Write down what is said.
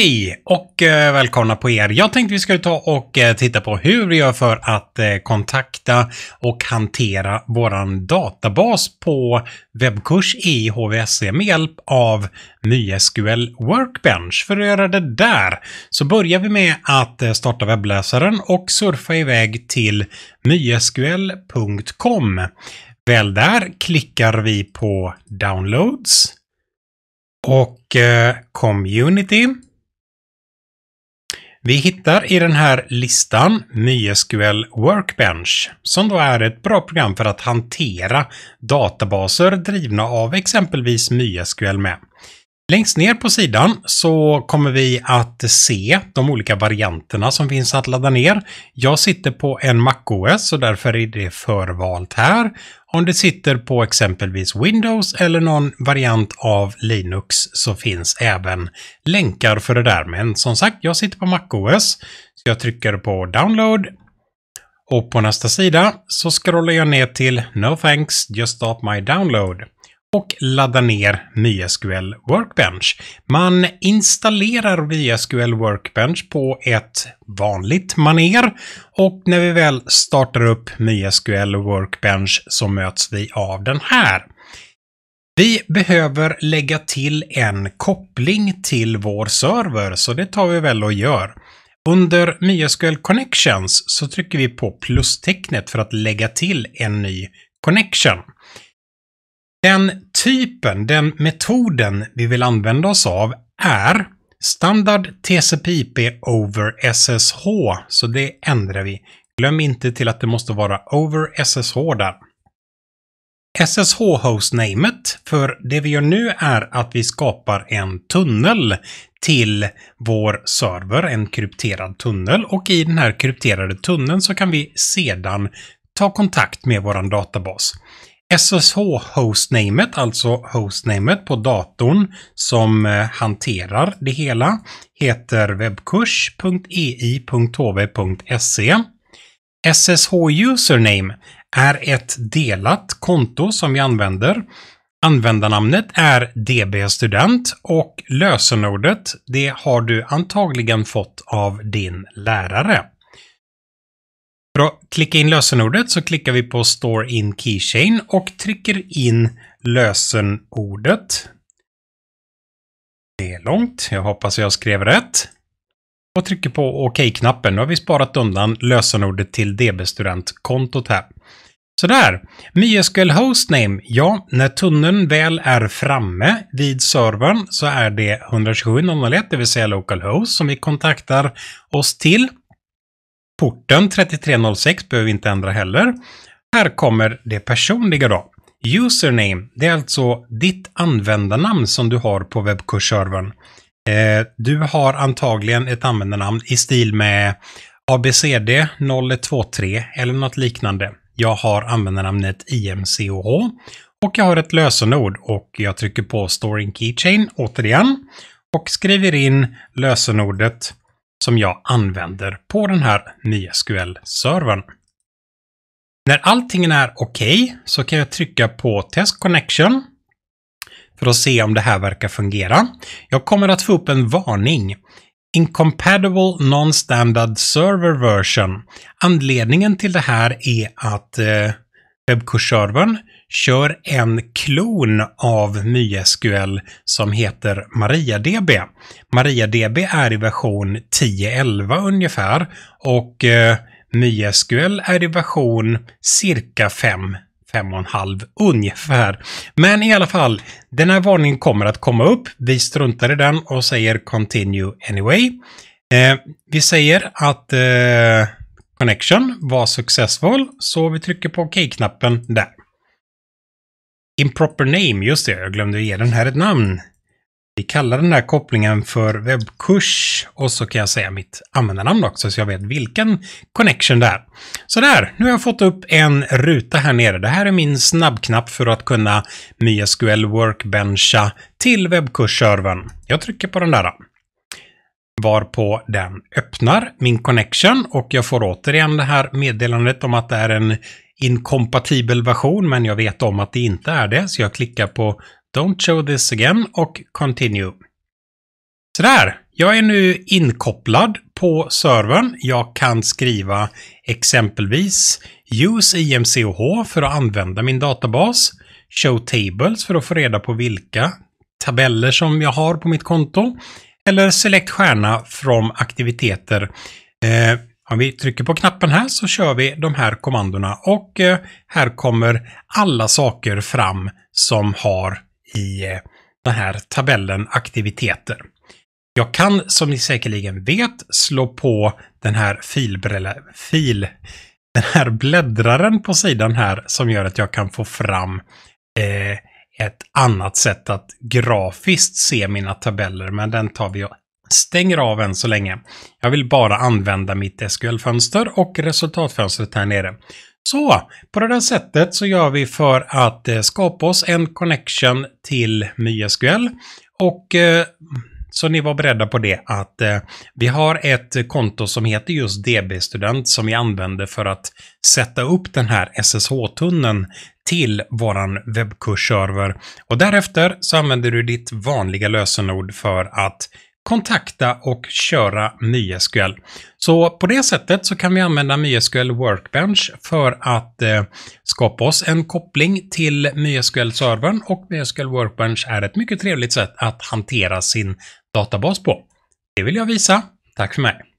Hej och eh, välkomna på er. Jag tänkte vi skulle ta och eh, titta på hur vi gör för att eh, kontakta och hantera våran databas på webbkurs i HVSC e med hjälp av MySQL Workbench. För att göra det där så börjar vi med att starta webbläsaren och surfa iväg till mysql.com. Väl där klickar vi på Downloads och Community. Vi hittar i den här listan MySQL Workbench, som då är ett bra program för att hantera databaser drivna av exempelvis MySQL med. Längst ner på sidan så kommer vi att se de olika varianterna som finns att ladda ner. Jag sitter på en MacOS så därför är det förvalt här. Om det sitter på exempelvis Windows eller någon variant av Linux så finns även länkar för det där. Men som sagt, jag sitter på MacOS så jag trycker på download och på nästa sida så scrollar jag ner till No thanks, just stop my download och ladda ner MySQL Workbench. Man installerar MySQL Workbench på ett vanligt maner och när vi väl startar upp MySQL Workbench så möts vi av den här. Vi behöver lägga till en koppling till vår server, så det tar vi väl och gör. Under MySQL Connections så trycker vi på plustecknet för att lägga till en ny connection. Den typen, den metoden vi vill använda oss av är standard TCPIP over SSH, så det ändrar vi. Glöm inte till att det måste vara over SSH där. SSH-hostnamet, för det vi gör nu är att vi skapar en tunnel till vår server, en krypterad tunnel och i den här krypterade tunneln så kan vi sedan ta kontakt med vår databas. SSH-hostnamet, alltså hostnamet på datorn som eh, hanterar det hela, heter webbkurs.ei.hv.se. SSH-username är ett delat konto som vi använder. Användarnamnet är dbstudent och lösenordet det har du antagligen fått av din lärare. För att klicka in lösenordet så klickar vi på Store in Keychain och trycker in lösenordet. Det är långt, jag hoppas jag skrev rätt. Och trycker på OK-knappen. Nu har vi sparat undan lösenordet till DB-studentkontot här. Sådär! MySQL Hostname. Ja, när tunneln väl är framme vid servern så är det 127.0.1, det vill säga localhost, som vi kontaktar oss till. Porten 3306 behöver vi inte ändra heller. Här kommer det personliga då. Username, det är alltså ditt användarnamn som du har på webbkursservern. Eh, du har antagligen ett användarnamn i stil med abcd0123 eller något liknande. Jag har användarnamnet imcoh och jag har ett lösenord och jag trycker på storing keychain återigen och skriver in lösenordet som jag använder på den här NySQL-servern. När allting är okej okay så kan jag trycka på Test Connection för att se om det här verkar fungera. Jag kommer att få upp en varning. Incompatible Non-Standard Server Version. Anledningen till det här är att eh, webbkursservern kör en klon av MySQL som heter MariaDB. MariaDB är i version 10.11 ungefär och eh, MySQL är i version cirka 5 fem och en halv ungefär. Men i alla fall, den här varningen kommer att komma upp. Vi struntar i den och säger continue anyway. Eh, vi säger att eh, connection var successful, så vi trycker på OK-knappen där. Improper name, just det, jag glömde ge den här ett namn. Vi kallar den här kopplingen för webbkurs och så kan jag säga mitt användarnamn också så jag vet vilken connection det är. Så där, nu har jag fått upp en ruta här nere. Det här är min snabbknapp för att kunna MySQL Workbencha till webbkursservern. Jag trycker på den där. Varpå den öppnar min connection och jag får återigen det här meddelandet om att det är en inkompatibel version, men jag vet om att det inte är det, så jag klickar på Don't show this again och Continue. Sådär, jag är nu inkopplad på servern. Jag kan skriva exempelvis Use IMCH e för att använda min databas, Show Tables för att få reda på vilka tabeller som jag har på mitt konto, eller Select stjärna från aktiviteter eh, om vi trycker på knappen här så kör vi de här kommandona och eh, här kommer alla saker fram som har i eh, den här tabellen aktiviteter. Jag kan, som ni säkerligen vet, slå på den här filbrella, fil, den här bläddraren på sidan här som gör att jag kan få fram eh, ett annat sätt att grafiskt se mina tabeller, men den tar vi och stänger av än så länge. Jag vill bara använda mitt SQL-fönster och resultatfönstret här nere. Så på det där sättet så gör vi för att eh, skapa oss en connection till MySQL och eh, så ni var beredda på det att eh, vi har ett konto som heter just DB-student som vi använder för att sätta upp den här SSH-tunneln till våran webbkursserver. Och därefter så använder du ditt vanliga lösenord för att kontakta och köra MySQL. Så på det sättet så kan vi använda MySQL Workbench för att eh, skapa oss en koppling till MySQL-servern och MySQL Workbench är ett mycket trevligt sätt att hantera sin databas på. Det vill jag visa. Tack för mig!